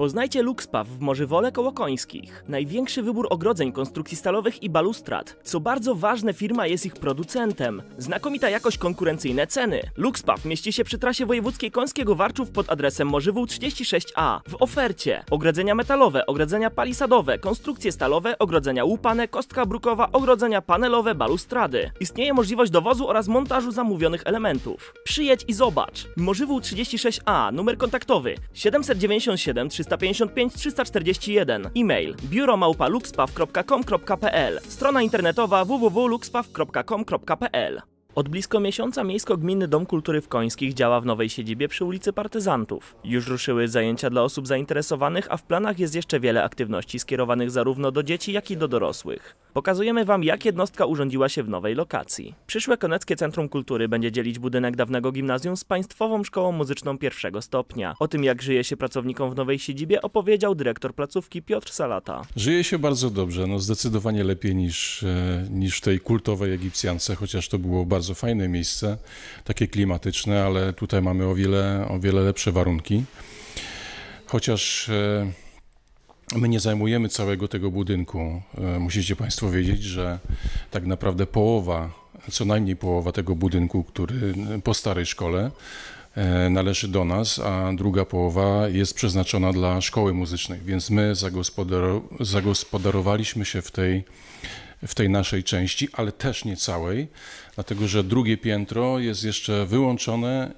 Poznajcie Luxpaw w Morzywole koło Końskich. Największy wybór ogrodzeń konstrukcji stalowych i balustrad. Co bardzo ważne, firma jest ich producentem. Znakomita jakość, konkurencyjne ceny. Luxpaw mieści się przy trasie wojewódzkiej Końskiego Warczów pod adresem Morzywół 36A. W ofercie ogrodzenia metalowe, ogrodzenia palisadowe, konstrukcje stalowe, ogrodzenia łupane, kostka brukowa, ogrodzenia panelowe, balustrady. Istnieje możliwość dowozu oraz montażu zamówionych elementów. Przyjedź i zobacz. Morzywół 36A, numer kontaktowy 797 300 355 341. E-mail biuromałpaluxpaw.com.pl Strona internetowa www.luxpaw.com.pl od blisko miesiąca Miejsko-Gminny Dom Kultury w Końskich działa w nowej siedzibie przy ulicy Partyzantów. Już ruszyły zajęcia dla osób zainteresowanych, a w planach jest jeszcze wiele aktywności skierowanych zarówno do dzieci, jak i do dorosłych. Pokazujemy Wam, jak jednostka urządziła się w nowej lokacji. Przyszłe Koneckie Centrum Kultury będzie dzielić budynek dawnego gimnazjum z Państwową Szkołą Muzyczną pierwszego stopnia. O tym, jak żyje się pracownikom w nowej siedzibie, opowiedział dyrektor placówki Piotr Salata. Żyje się bardzo dobrze, no zdecydowanie lepiej niż, e, niż w tej kultowej Egipcjance, chociaż to było bardzo fajne miejsce, takie klimatyczne, ale tutaj mamy o wiele, o wiele lepsze warunki. Chociaż... E, My nie zajmujemy całego tego budynku. E, musicie Państwo wiedzieć, że tak naprawdę połowa, co najmniej połowa tego budynku, który e, po starej szkole e, należy do nas, a druga połowa jest przeznaczona dla szkoły muzycznej, więc my zagospodarowaliśmy się w tej, w tej naszej części, ale też nie całej, dlatego że drugie piętro jest jeszcze wyłączone,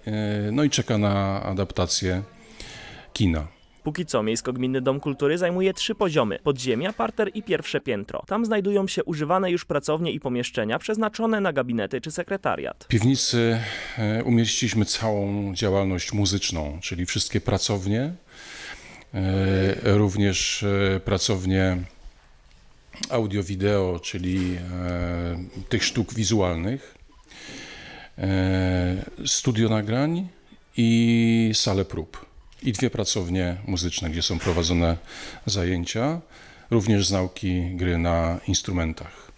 no i czeka na adaptację kina. Póki co Miejsko-Gminny Dom Kultury zajmuje trzy poziomy: podziemia, parter i pierwsze piętro. Tam znajdują się używane już pracownie i pomieszczenia przeznaczone na gabinety czy sekretariat. W piwnicy e, umieściliśmy całą działalność muzyczną, czyli wszystkie pracownie, e, również e, pracownie audio-wideo, czyli tych sztuk wizualnych, studio nagrań i salę prób i dwie pracownie muzyczne, gdzie są prowadzone zajęcia, również z nauki gry na instrumentach.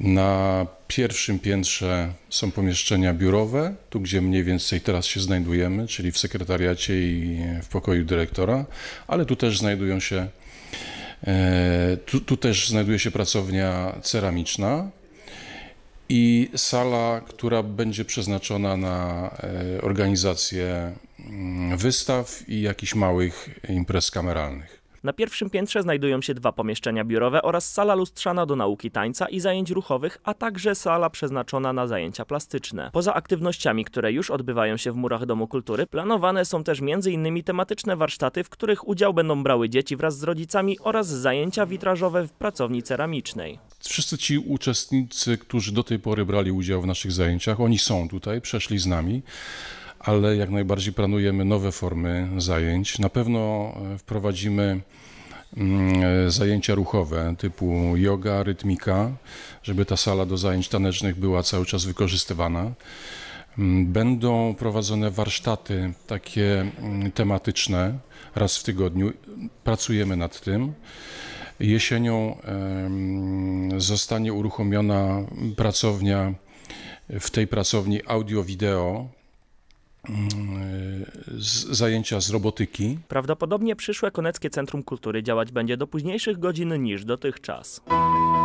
Na pierwszym piętrze są pomieszczenia biurowe, tu gdzie mniej więcej teraz się znajdujemy, czyli w sekretariacie i w pokoju dyrektora, ale tu też znajdują się e, tu, tu też znajduje się pracownia ceramiczna, i sala, która będzie przeznaczona na e, organizację Mm, wystaw i jakichś małych imprez kameralnych. Na pierwszym piętrze znajdują się dwa pomieszczenia biurowe oraz sala lustrzana do nauki tańca i zajęć ruchowych, a także sala przeznaczona na zajęcia plastyczne. Poza aktywnościami, które już odbywają się w murach Domu Kultury, planowane są też m.in. tematyczne warsztaty, w których udział będą brały dzieci wraz z rodzicami oraz zajęcia witrażowe w pracowni ceramicznej. Wszyscy ci uczestnicy, którzy do tej pory brali udział w naszych zajęciach, oni są tutaj, przeszli z nami ale jak najbardziej planujemy nowe formy zajęć. Na pewno e, wprowadzimy mm, e, zajęcia ruchowe typu yoga, rytmika, żeby ta sala do zajęć tanecznych była cały czas wykorzystywana. Mm, będą prowadzone warsztaty takie mm, tematyczne raz w tygodniu. Pracujemy nad tym. Jesienią zostanie uruchomiona pracownia, w tej pracowni audio video Mm, z zajęcia z robotyki. Prawdopodobnie przyszłe Koneckie Centrum Kultury działać będzie do późniejszych godzin niż dotychczas.